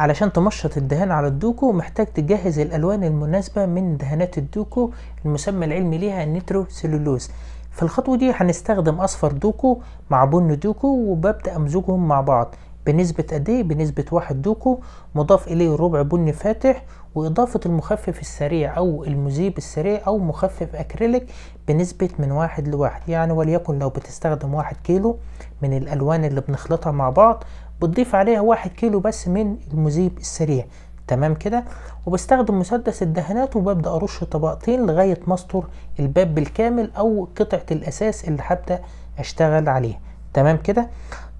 علشان تمشط الدهان على الدوكو محتاج تجهز الألوان المناسبة من دهانات الدوكو المسمى العلمي ليها النيترو سيلولوز في الخطوة دي هنستخدم أصفر دوكو مع بن دوكو وببدأ أمزجهم مع بعض بنسبة قد ايه بنسبة واحد دوكو مضاف اليه ربع بني فاتح واضافة المخفف السريع او المذيب السريع او مخفف اكريليك بنسبة من واحد لواحد يعني وليكن لو بتستخدم واحد كيلو من الالوان اللي بنخلطها مع بعض بتضيف عليها واحد كيلو بس من المذيب السريع تمام كده وبستخدم مسدس الدهانات وببدأ ارش طبقتين لغاية ما اسطر الباب بالكامل او قطعة الاساس اللي حتى اشتغل عليها تمام كده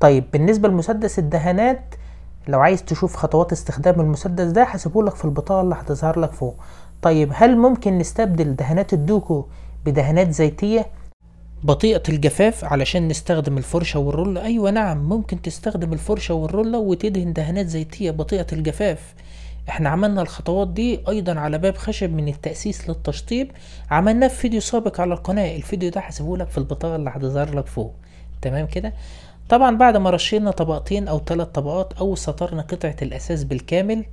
طيب بالنسبة لمسدس الدهانات لو عايز تشوف خطوات استخدام المسدس ده هسيبهولك في البطاقة اللي هتظهر لك فوق طيب هل ممكن نستبدل دهانات الدوكو بدهانات زيتية بطيئة الجفاف علشان نستخدم الفرشة والرولة أيوة نعم ممكن تستخدم الفرشة والرولة وتدهن دهانات زيتية بطيئة الجفاف احنا عملنا الخطوات دي ايضا على باب خشب من التأسيس للتشطيب عملناه في فيديو سابق على القناة الفيديو ده هسيبهولك في البطاقة اللي هتظهر لك فوق تمام كده طبعا بعد ما رشينا طبقتين او ثلاث طبقات او سطرنا قطعة الاساس بالكامل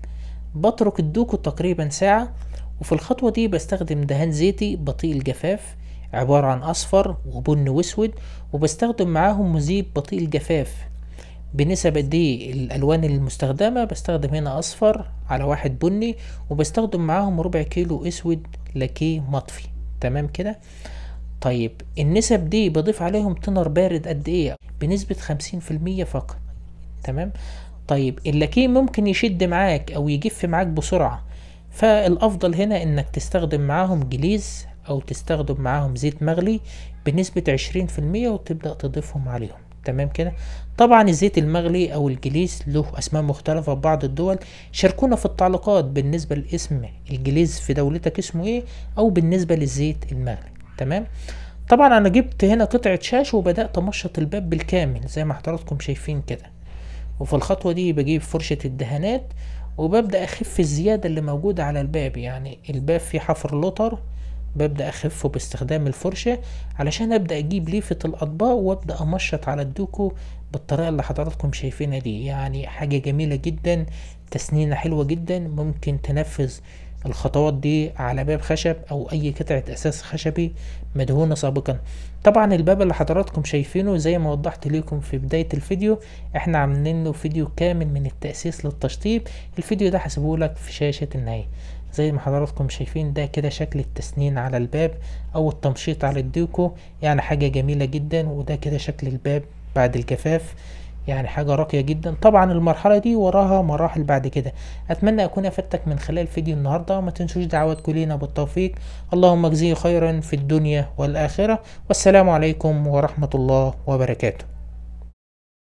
بترك الدوكو تقريبا ساعة وفي الخطوة دي بستخدم دهان زيتي بطيء الجفاف عبارة عن أصفر وبني وأسود وبستخدم معاهم مذيب بطيء الجفاف بنسب دي إيه الألوان المستخدمة بستخدم هنا أصفر على واحد بني وبستخدم معاهم ربع كيلو أسود لاكيه مطفي تمام كده طيب النسب دي بضيف عليهم تنر بارد قد ايه بنسبة خمسين المية فقط تمام طيب اللاكين ممكن يشد معاك او يجف معاك بسرعة فالافضل هنا انك تستخدم معاهم جليز او تستخدم معاهم زيت مغلي بنسبة عشرين المية وتبدأ تضيفهم عليهم تمام كده طبعا الزيت المغلي او الجليز له اسماء مختلفة في بعض الدول شاركونا في التعليقات بالنسبة لاسم الجليز في دولتك اسمه ايه او بالنسبة للزيت المغلي تمام طبعا انا جبت هنا قطعة شاش وبدأت امشط الباب بالكامل زي ما حضراتكم شايفين كده وفي الخطوة دي بجيب فرشة الدهانات وببدأ اخف الزيادة اللي موجودة على الباب يعني الباب فيه حفر لوتر ببدأ اخفه باستخدام الفرشة علشان ابدأ اجيب ليفة الاطباق وابدأ امشط على الدوكو بالطريقة اللي حضراتكم شايفينها دي يعني حاجة جميلة جدا تسنينة حلوة جدا ممكن تنفذ الخطوات دي على باب خشب او اي قطعة اساس خشبي مدهونة سابقا طبعا الباب اللي حضراتكم شايفينه زي ما وضحت لكم في بداية الفيديو احنا عاملين له فيديو كامل من التأسيس للتشطيب الفيديو ده هسيبهولك في شاشة النهاية زي ما حضراتكم شايفين ده كده شكل التسنين على الباب او التمشيط على الديكو يعني حاجة جميلة جدا وده كده شكل الباب بعد الجفاف يعني حاجة راقية جدا طبعا المرحلة دي وراها مراحل بعد كده أتمنى أكون أفدتك من خلال فيديو النهاردة وما تنسوش دعوات لينا بالتوفيق اللهم اجزيه خيرا في الدنيا والآخرة والسلام عليكم ورحمة الله وبركاته